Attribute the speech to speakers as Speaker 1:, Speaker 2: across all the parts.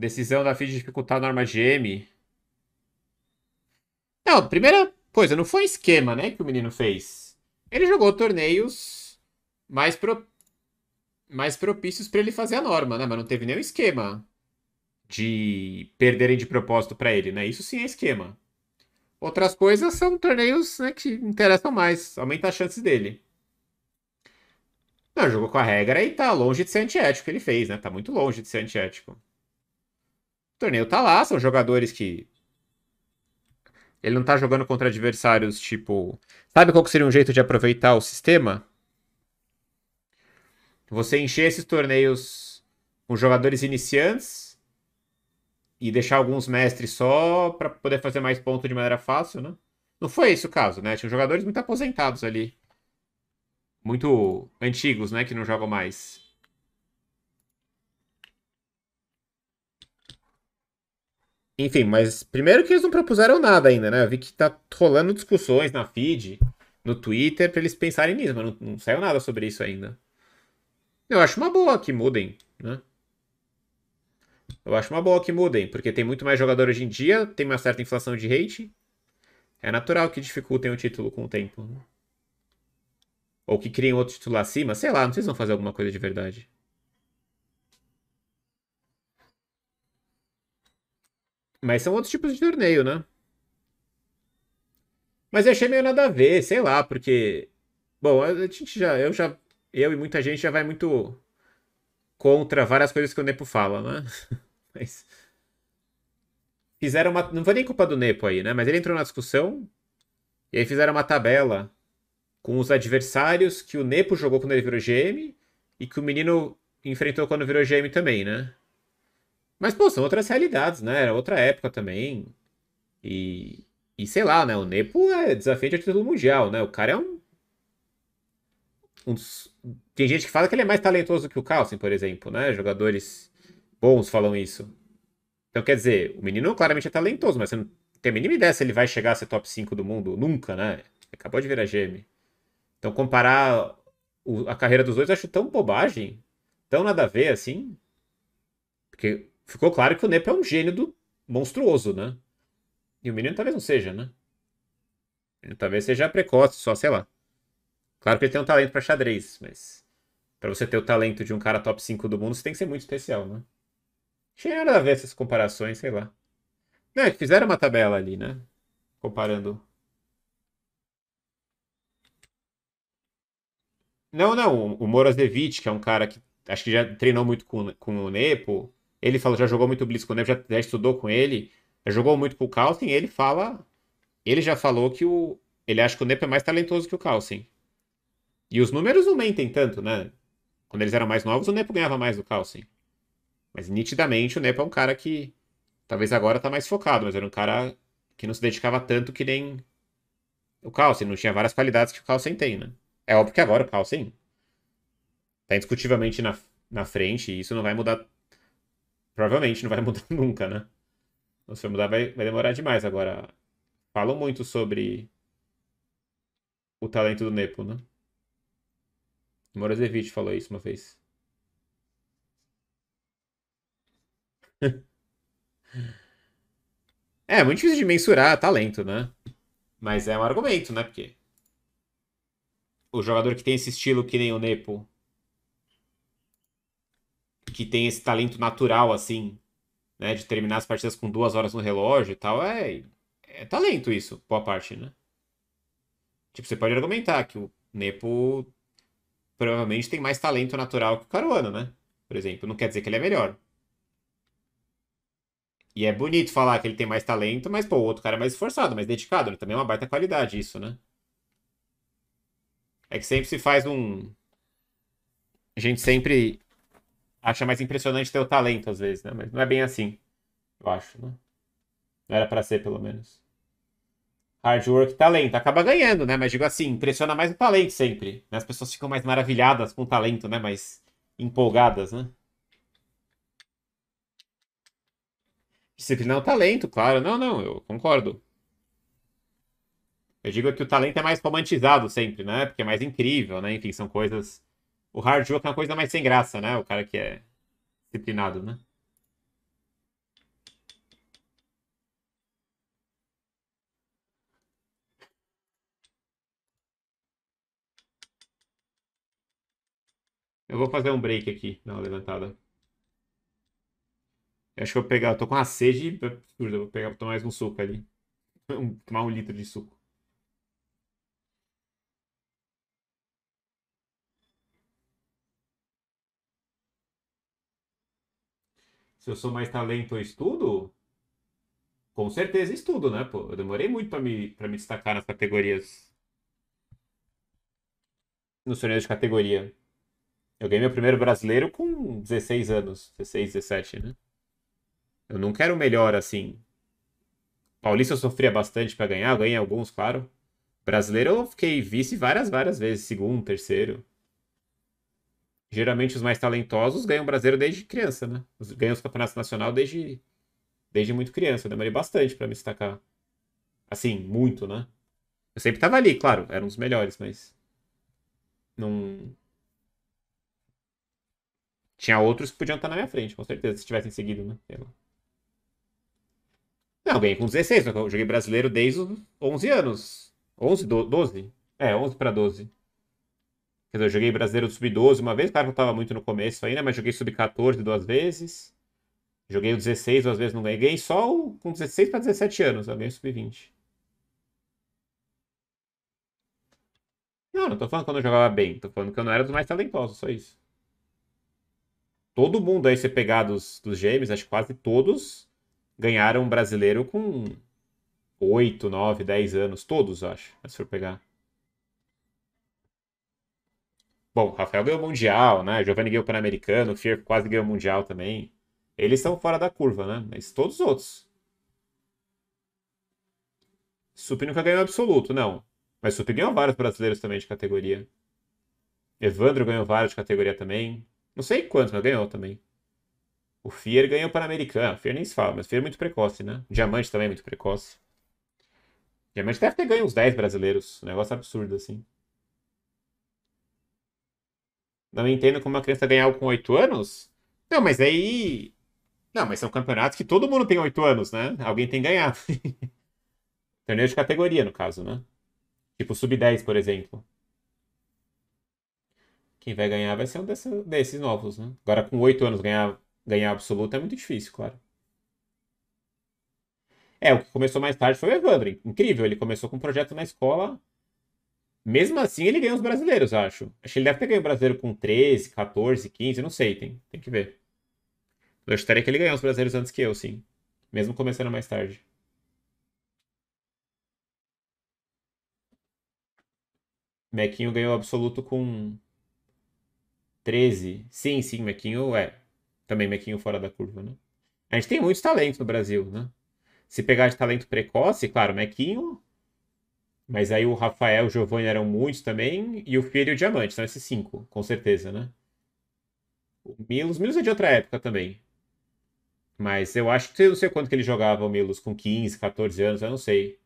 Speaker 1: Decisão da FIA de dificultar a norma GM. Não, primeira coisa, não foi um esquema, né, que o menino fez. Ele jogou torneios mais, pro... mais propícios para ele fazer a norma, né? Mas não teve nenhum esquema de perderem de propósito para ele, né? Isso sim é esquema. Outras coisas são torneios né, que interessam mais, aumenta as chances dele. Não, jogou com a regra e tá longe de ser antiético ele fez, né? Tá muito longe de ser antiético. O torneio tá lá, são jogadores que. Ele não tá jogando contra adversários tipo. Sabe qual seria um jeito de aproveitar o sistema? Você encher esses torneios com jogadores iniciantes e deixar alguns mestres só para poder fazer mais pontos de maneira fácil, né? Não foi esse o caso, né? Tinha jogadores muito aposentados ali. Muito antigos, né? Que não jogam mais. Enfim, mas primeiro que eles não propuseram nada ainda, né? Eu vi que tá rolando discussões na feed, no Twitter, para eles pensarem nisso, mas não, não, saiu nada sobre isso ainda. Eu acho uma boa que mudem, né? Eu acho uma boa que mudem, porque tem muito mais jogador hoje em dia, tem uma certa inflação de hate. É natural que dificultem o título com o tempo. Né? Ou que criem outro título acima, sei lá, não sei se vão fazer alguma coisa de verdade. Mas são outros tipos de torneio, né? Mas eu achei meio nada a ver, sei lá, porque. Bom, a gente já. Eu já. Eu e muita gente já vai muito contra várias coisas que o Nepo fala, né? Mas. Fizeram uma. Não foi nem culpa do Nepo aí, né? Mas ele entrou na discussão. E aí fizeram uma tabela com os adversários que o Nepo jogou quando ele virou GM e que o menino enfrentou quando virou GM também, né? Mas, pô, são outras realidades, né? Era outra época também. E, e sei lá, né? O Nepo é desafio de título mundial, né? O cara é um. um dos... Tem gente que fala que ele é mais talentoso que o Carlsen, por exemplo, né? Jogadores bons falam isso. Então, quer dizer, o menino claramente é talentoso, mas você não tem a mínima ideia se ele vai chegar a ser top 5 do mundo. Nunca, né? Acabou de virar gêmeo. Então, comparar o... a carreira dos dois eu acho tão bobagem, tão nada a ver assim. Porque ficou claro que o Nepo é um gênio do monstruoso, né? E o menino talvez não seja, né? Ele talvez seja precoce, só sei lá. Claro que ele tem um talento para xadrez, mas para você ter o talento de um cara top 5 do mundo, você tem que ser muito especial, né? Tinha nada a ver essas comparações, sei lá. Não, é fizeram uma tabela ali, né? Comparando. Não, não, o Morozevich, que é um cara que acho que já treinou muito com, com o Nepo, ele fala, já jogou muito Blitz com o Neve, já, já, estudou com ele, já jogou muito com o Carlsen, ele fala. Ele já falou que o. Ele acha que o Nepo é mais talentoso que o Carlsen. E os números não mentem tanto, né? Quando eles eram mais novos, o Nepo ganhava mais do Carlsen. Mas nitidamente o Nepo é um cara que. Talvez agora tá mais focado, mas era um cara que não se dedicava tanto que nem o Carlsen. Não tinha várias qualidades que o Carlsen tem, né? É óbvio que agora o Carlsen tá indiscutivelmente na, na frente e isso não vai mudar Provavelmente, não vai mudar nunca, né? Se mudar, vai, vai demorar demais. Agora, falam muito sobre o talento do Nepo, né? Morozevich falou isso uma vez. É, é, muito difícil de mensurar talento, né? Mas é um argumento, né? Porque o jogador que tem esse estilo que nem o Nepo que tem esse talento natural, assim, né? De terminar as partidas com duas horas no relógio e tal. É, é talento isso, boa parte, né? Tipo, você pode argumentar que o Nepo provavelmente tem mais talento natural que o Caruana, né? Por exemplo, não quer dizer que ele é melhor. E é bonito falar que ele tem mais talento, mas, pô, o outro cara é mais esforçado, mais dedicado, né? Também é uma baita qualidade isso, né? É que sempre se faz um. A gente sempre acha mais impressionante ter o talento, às vezes, né? Mas não é bem assim, eu acho, né? Não era para ser, pelo menos. Hard work, talento. Acaba ganhando, né? Mas digo assim, impressiona mais o talento sempre. Né? As pessoas ficam mais maravilhadas com o talento, né? Mais empolgadas, né? é o talento, claro. Não, não, eu concordo. Eu digo que o talento é mais romantizado sempre, né? Porque é mais incrível, né? Enfim, são coisas o hard work é uma coisa mais sem graça, né? O cara que é disciplinado, né? Eu vou fazer um break aqui, dar uma levantada. Eu acho que eu vou pegar. Eu tô com uma sede Vou pegar, tomar mais um suco ali. tomar um litro de suco. Se eu sou mais talento, eu estudo? Com certeza estudo, né, pô? Eu demorei muito para me, pra me destacar nas categorias. Nos torneios de categoria. Eu ganhei meu primeiro brasileiro com 16 anos. 16, 17, né? Eu não quero melhor assim. Paulista eu sofria bastante para ganhar, eu ganhei alguns, claro. Brasileiro eu fiquei vice várias, várias vezes. Segundo, terceiro geralmente os mais talentosos ganham o brasileiro desde criança, né? Ganham os campeonatos nacional desde, desde muito criança. Eu demorei bastante para me destacar. Assim, muito, né? Eu sempre tava ali, claro, era um dos melhores, mas. Não. Tinha outros que podiam estar na minha frente, com certeza, se tivessem seguido, né? Não, ganhei com 16, eu joguei brasileiro desde os 11 anos. 11, 12? É, 11 para 12. Quer dizer, eu joguei brasileiro do sub-12 uma vez, claro que eu tava muito no começo ainda, mas joguei sub-14 duas vezes. Joguei o 16 duas vezes, não ganhei. Ganhei só o, com 16 para 17 anos, eu ganhei o sub-20. Não, não tô falando que eu não jogava bem, tô falando que eu não era dos mais talentosos, só isso. Todo mundo aí, se pegar dos, dos gêmeos, acho que quase todos ganharam um brasileiro com 8, 9, 10 anos. Todos, acho, se for pegar. Bom, Rafael ganhou o Mundial, né? Giovanni ganhou o Pan-Americano, o quase ganhou o Mundial também. Eles estão fora da curva, né? Mas todos os outros. Supi nunca ganhou absoluto, não. Mas Supi ganhou vários brasileiros também de categoria. Evandro ganhou vários de categoria também. Não sei quantos, mas ganhou também. O Fier ganhou o Pan-Americano. O Fier nem se fala, mas o Fier é muito precoce, né? O Diamante também é muito precoce. O Diamante deve ter ganho uns 10 brasileiros. Um negócio absurdo, assim. Não entendo como uma criança ganhar algo com 8 anos. Não, mas aí. Não, mas são campeonatos que todo mundo tem 8 anos, né? Alguém tem que ganhar. Torneio de categoria, no caso, né? Tipo sub-10, por exemplo. Quem vai ganhar vai ser um desses, desses novos, né? Agora, com 8 anos, ganhar, ganhar absoluto é muito difícil, claro. É, o que começou mais tarde foi o Evandro. Incrível, ele começou com um projeto na escola mesmo assim, ele ganha os brasileiros, acho. Acho que ele deve ter ganho o brasileiro com 13, 14, 15, não sei, tem, tem que ver. Eu acharia que ele ganhou os brasileiros antes que eu, sim. Mesmo começando mais tarde. Mequinho ganhou absoluto com 13. Sim, sim, Mequinho é. Também Mequinho fora da curva, né? A gente tem muitos talentos no Brasil, né? Se pegar de talento precoce, claro, Mequinho mas aí o Rafael, o Giovanni eram muitos também, e o Filho e o Diamante, são esses cinco, com certeza, né? O Milos, Milos é de outra época também. Mas eu acho que eu não sei quanto que ele jogava o Milos, com 15, 14 anos, eu não sei.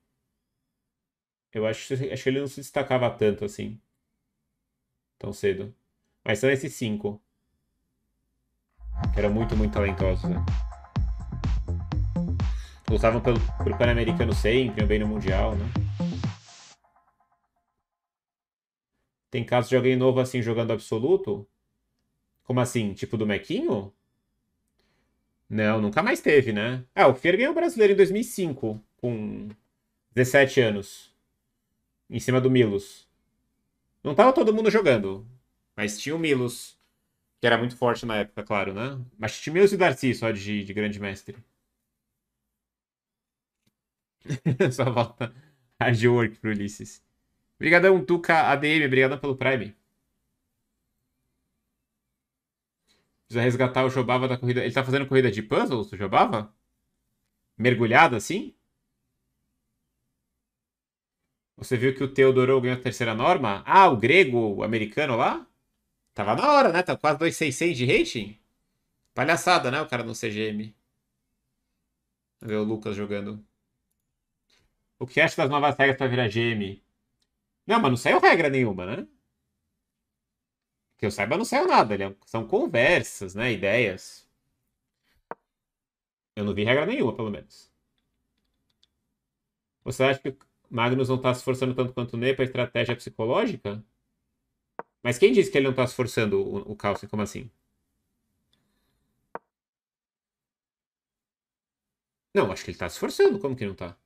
Speaker 1: Eu acho, acho que ele não se destacava tanto assim. Tão cedo. Mas são esses cinco. Que eram muito, muito talentosos, né? Lutavam pelo, pelo Pan-Americano sempre, também no Mundial, né? Tem caso de alguém novo assim jogando absoluto? Como assim? Tipo do Mequinho? Não, nunca mais teve, né? Ah, o Fier ganhou o brasileiro em 2005, com 17 anos. Em cima do Milos. Não tava todo mundo jogando, mas tinha o Milos, que era muito forte na época, claro, né? Mas tinha Milos e Darcy só de, de grande mestre. só volta hard work pro Ulisses. Obrigadão, Duca ADM. Obrigadão pelo Prime. Precisa resgatar o Jobava da corrida. Ele tá fazendo corrida de puzzles, o Jobava? Mergulhado assim? Você viu que o Teodoro ganhou a terceira norma? Ah, o grego, o americano lá? Tava na hora, né? Tá quase 2,600 de rating. Palhaçada, né? O cara no CGM. Ver o Lucas jogando. O que acha das novas regras para virar GM? Não, mas não saiu regra nenhuma, né? Que eu saiba, não saiu nada. Né? São conversas, né? Ideias. Eu não vi regra nenhuma, pelo menos. Você acha que o Magnus não está se esforçando tanto quanto o Ney para estratégia psicológica? Mas quem disse que ele não está se esforçando, o, o Carlsen? Como assim? Não, acho que ele está se esforçando. Como que não está?